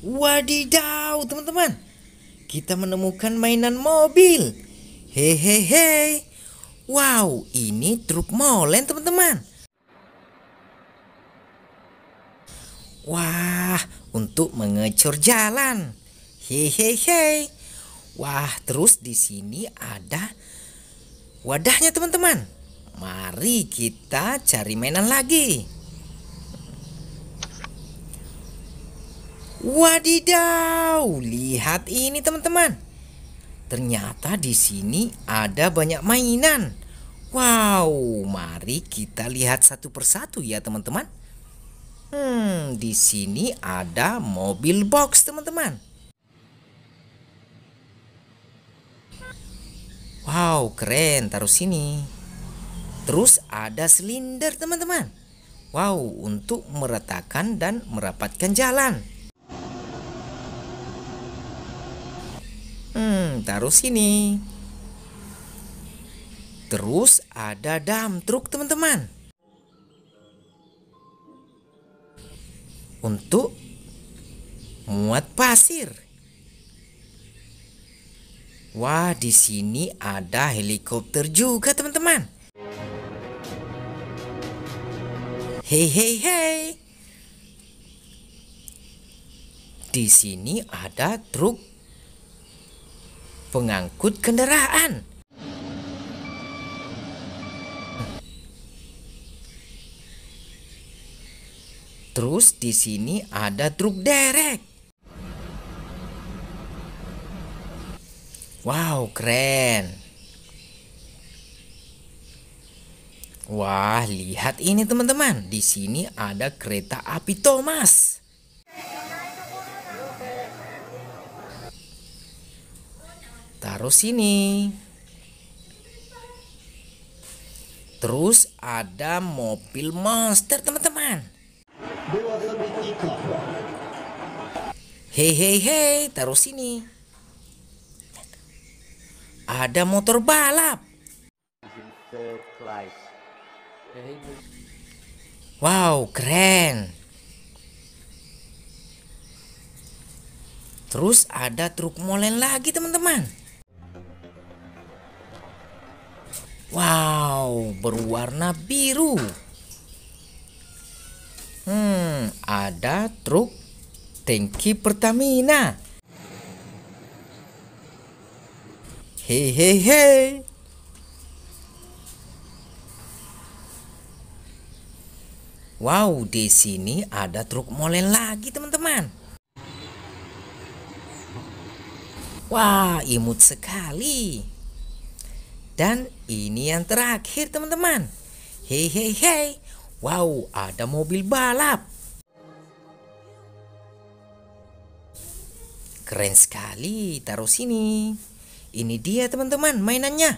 Wadidaw teman-teman Kita menemukan mainan mobil Hehehe Wow ini truk molen teman-teman Wah untuk mengecor jalan Hehehe Wah terus di sini ada wadahnya teman-teman Mari kita cari mainan lagi Wadidaw, lihat ini teman-teman. Ternyata di sini ada banyak mainan. Wow, mari kita lihat satu persatu ya teman-teman. Hmm, di sini ada mobil box teman-teman. Wow, keren, taruh sini. Terus ada silinder teman-teman. Wow, untuk meretakan dan merapatkan jalan. taruh sini. Terus ada dam truk teman-teman. Untuk muat pasir. Wah, di sini ada helikopter juga, teman-teman. Hei, hei, hei. Di sini ada truk pengangkut kendaraan. Terus di sini ada truk derek. Wow, keren. Wah, lihat ini teman-teman. Di sini ada kereta api Thomas. taruh sini. Terus ada mobil monster teman-teman. Hei hei hei, taruh sini. Ada motor balap. Wow, keren. Terus ada truk molen lagi teman-teman. Wow, berwarna biru. Hmm, ada truk tangki Pertamina. Hehehe. Wow, di sini ada truk molen lagi, teman-teman. Wah, imut sekali. Dan ini yang terakhir teman-teman. Hei hei hei. Wow, ada mobil balap. Keren sekali, taruh sini. Ini dia teman-teman mainannya.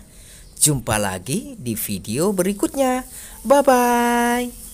Jumpa lagi di video berikutnya. Bye-bye.